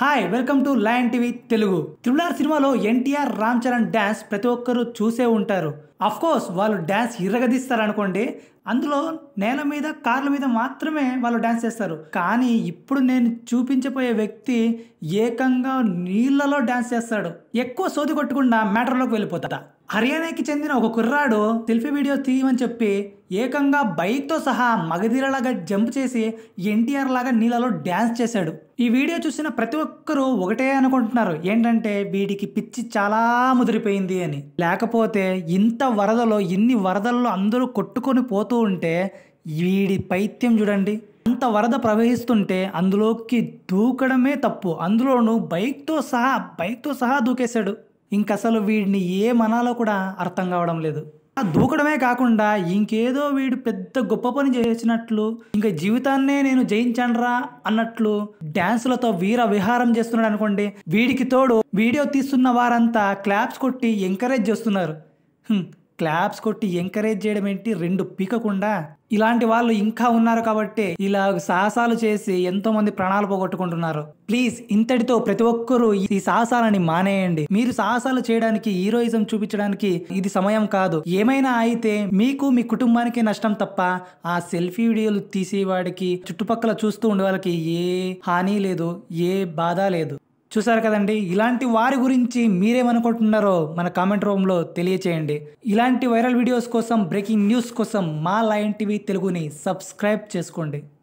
hi welcome to Lion TV Telugu త్రిబులార్ సినిమాలో NTR Ram Charan dance ప్రతి ఒక్కరూ చూసే ఉంటారు అఫ్కోర్స్ వాళ్ళు డ్యాన్స్ ఇర్రగదిస్తారనుకోండి అందులో నేల మీద కార్ల మీద మాత్రమే వాళ్ళు డ్యాన్స్ చేస్తారు కానీ ఇప్పుడు నేను చూపించబోయే వ్యక్తి ఏకంగా నీళ్ళలో డ్యాన్స్ చేస్తాడు ఎక్కువ సోది కొట్టకుండా మ్యాటర్లోకి వెళ్ళిపోతా హర్యానాకి చెందిన ఒక కుర్రాడు సెల్ఫీ వీడియో తీయమని చెప్పి ఏకంగా బైక్తో సహా మగధీరలాగా జంప్ చేసి ఎన్టీఆర్ లాగా నీళ్ళలో డ్యాన్స్ చేశాడు ఈ వీడియో చూసిన ప్రతి ఒక్కరూ ఒకటే అనుకుంటున్నారు ఏంటంటే వీడికి పిచ్చి చాలా ముదిరిపోయింది అని లేకపోతే ఇంత వరదలో ఇన్ని వరదల్లో అందరూ కొట్టుకొని పోతూ పడుతూ ఉంటే వీడి పైత్యం చూడండి అంత వరద ప్రవహిస్తుంటే అందులోకి దూకడమే తప్పు అందులోను బైక్తో సహా బైక్తో సహా దూకేశాడు ఇంకసలు వీడిని ఏ మనాలో కూడా అర్థం కావడం లేదు ఆ దూకడమే కాకుండా ఇంకేదో వీడు పెద్ద గొప్ప పని చేసినట్లు ఇంకా జీవితాన్నే నేను జయించానరా అన్నట్లు డ్యాన్సులతో వీర విహారం చేస్తున్నాడు అనుకోండి వీడికి తోడు వీడియో తీస్తున్న వారంతా క్లాప్స్ కొట్టి ఎంకరేజ్ చేస్తున్నారు క్లాప్స్ కొట్టి ఎంకరేజ్ చేయడం ఏంటి రెండు పీకకుండా ఇలాంటి వాళ్ళు ఇంకా ఉన్నారు కాబట్టి ఇలా సాహసాలు చేసి ఎంతో మంది ప్రాణాలు పోగొట్టుకుంటున్నారు ప్లీజ్ ఇంతటితో ప్రతి ఒక్కరూ ఈ సాహసాలని మానేయండి మీరు సాహసాలు చేయడానికి హీరోయిజం చూపించడానికి ఇది సమయం కాదు ఏమైనా అయితే మీకు మీ కుటుంబానికి నష్టం తప్ప ఆ సెల్ఫీ వీడియోలు తీసేవాడికి చుట్టుపక్కల చూస్తూ ఉండే వాళ్ళకి ఏ హాని లేదు ఏ బాధ లేదు చూసారు కదండి ఇలాంటి వారి గురించి మీరేమనుకుంటున్నారో మన కామెంట్ రూమ్లో తెలియచేయండి ఇలాంటి వైరల్ వీడియోస్ కోసం బ్రేకింగ్ న్యూస్ కోసం మా లైన్ టీవీ తెలుగుని సబ్స్క్రైబ్ చేసుకోండి